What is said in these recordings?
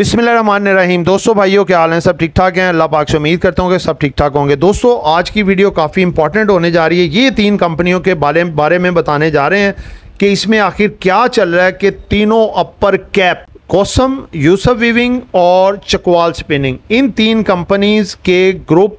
रहीम दोस्तों भाइयों के हाल हैं सब ठीक ठाक हैं अल्लाह पाक से उम्मीद करता हूँ कि सब ठीक ठाक होंगे दोस्तों आज की वीडियो काफ़ी इंपॉर्टेंट होने जा रही है ये तीन कंपनियों के बारे बारे में बताने जा रहे हैं कि इसमें आखिर क्या चल रहा है कि तीनों upper cap Kausam Yousuf weaving और चकवाल स्पिनिंग इन तीन कंपनीज़ के ग्रुप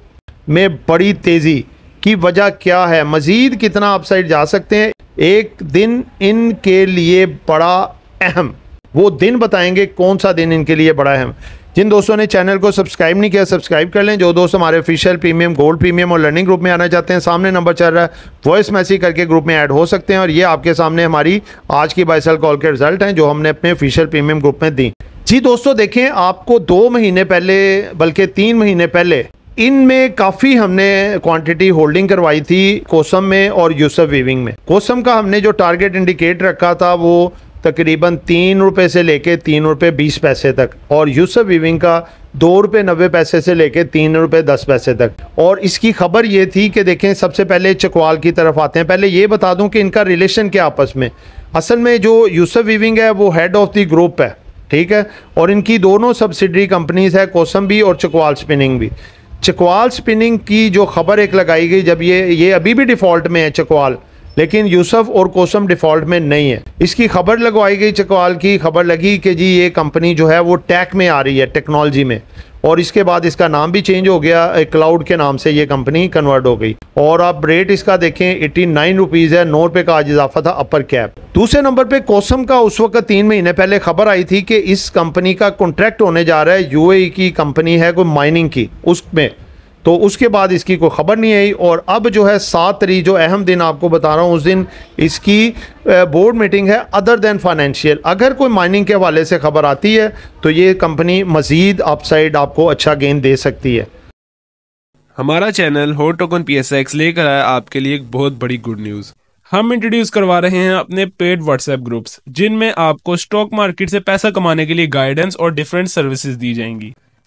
में बड़ी तेज़ी की वजह क्या है मज़ीद कितना अपसाइड जा सकते हैं एक दिन इनके लिए बड़ा अहम वो दिन बताएंगे कौन सा दिन इनके लिए बड़ा है जिन दोस्तों ने चैनल को सब्सक्राइब नहीं किया सब्सक्राइब कर लें जो दोस्त हमारे ऑफिशियल प्रीमियम गोल्ड प्रीमियम और लर्निंग ग्रुप में आना चाहते हैं सामने नंबर चल रहा है वॉइस मैसेज करके ग्रुप में ऐड हो सकते हैं और ये आपके सामने हमारी आज की बाईसल कॉल के रिजल्ट हैं जो हमने अपने ऑफिशियल प्रीमियम ग्रुप में दी जी दोस्तों देखें आपको दो महीने पहले बल्कि तीन महीने पहले इनमें काफ़ी हमने क्वांटिटी होल्डिंग करवाई थी कोसम में और यूसफ वीविंग में कोसम का हमने जो टारगेट इंडिकेट रखा था वो तकरीबन तीन रुपये से लेके तीन रुपये बीस पैसे तक और यूसुफ विविंग का दो रुपये नब्बे पैसे से लेके तीन रुपये दस पैसे तक और इसकी खबर ये थी कि देखें सबसे पहले चकवाल की तरफ आते हैं पहले ये बता दूं कि इनका रिलेशन क्या आपस में असल में जो यूसुफ विविंग है वो हेड ऑफ़ दी ग्रुप है ठीक है और इनकी दोनों सब्सिडरी कंपनीज़ है कोसम भी और चकवाल स्पिनिंग भी चकवाल स्पिनिंग की जो खबर एक लगाई गई जब ये ये अभी भी डिफ़ॉल्ट में है चकवाल लेकिन यूसुफ और कोसम डिफॉल्ट में नहीं है इसकी खबर लगवाई गई चकवाल की खबर लगी कि जी ये कंपनी जो है वो टैक में आ रही है टेक्नोलॉजी में और इसके बाद इसका नाम भी चेंज हो गया क्लाउड के नाम से ये कंपनी कन्वर्ट हो गई और आप रेट इसका देखें एट्टी नाइन रुपीज़ है नौ रुपये का आज इजाफा था अपर कैप दूसरे नंबर पे कोसम का उस वक्त तीन महीने पहले खबर आई थी कि इस कंपनी का कॉन्ट्रैक्ट होने जा रहा है यूएई की कंपनी है कोई माइनिंग की उसमें तो उसके बाद इसकी कोई ख़बर नहीं आई और अब जो है सात तरीक जो अहम दिन आपको बता रहा हूँ उस दिन इसकी बोर्ड मीटिंग है अदर देन फाइनेंशियल अगर कोई माइनिंग के हवाले से खबर आती है तो ये कंपनी मज़ीद अपसाइड आपको अच्छा गेंद दे सकती है हमारा चैनल हो टोकन पी एस एक्स लेकर आया आपके लिए एक बहुत बड़ी गुड न्यूज़ हम इंट्रोड्यूस करवा रहे हैं अपने पेड व्हाट्सएप ग्रुप्स जिनमें आपको स्टॉक मार्केट से पैसा कमाने के लिए गाइडेंस और डिफरेंट सर्विसेज दी जाएंगी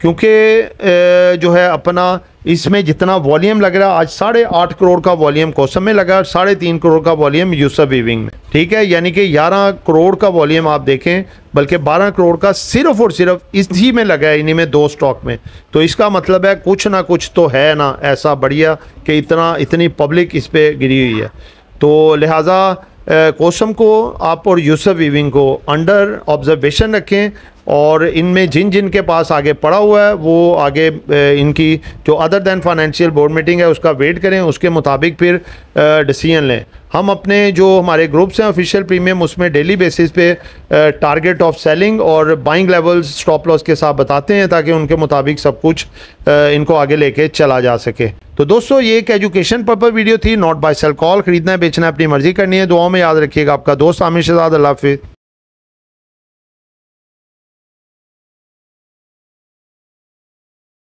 क्योंकि जो है अपना इसमें जितना वॉल्यूम लग रहा है आज साढ़े आठ करोड़ का वॉल्यूम कौसम में लगा साढ़े तीन करोड़ का वॉल्यूम यूसफ वीविंग में ठीक है यानी कि ग्यारह करोड़ का वॉल्यूम आप देखें बल्कि बारह करोड़ का सिर्फ और सिर्फ इसी में लगा है इन्हीं में दो स्टॉक में तो इसका मतलब है कुछ ना कुछ तो है ना ऐसा बढ़िया कि इतना इतनी पब्लिक इस पर गिरी हुई है तो लिहाजा कोसम को आप और यूसफ वीविंग को अंडर ऑब्जर्वेशन रखें और इनमें जिन जिन के पास आगे पड़ा हुआ है वो आगे इनकी जो other than financial board meeting है उसका वेट करें उसके मुताबिक फिर डिसीजन लें हम अपने जो हमारे ग्रुप्स हैं ऑफिशियल प्रीमियम उसमें डेली बेसिस पे टारगेट ऑफ सेलिंग और बाइंग लेवल्स स्टॉप लॉस के साथ बताते हैं ताकि उनके मुताबिक सब कुछ इनको आगे लेके चला जा सके तो दोस्तों ये एक एजुकेशन पर वीडियो थी नॉट बाय सेल कॉल खरीदना है बेचना है अपनी मर्जी करनी है दुआओं में याद रखिएगा आपका दोस्त आमिर अल्लाह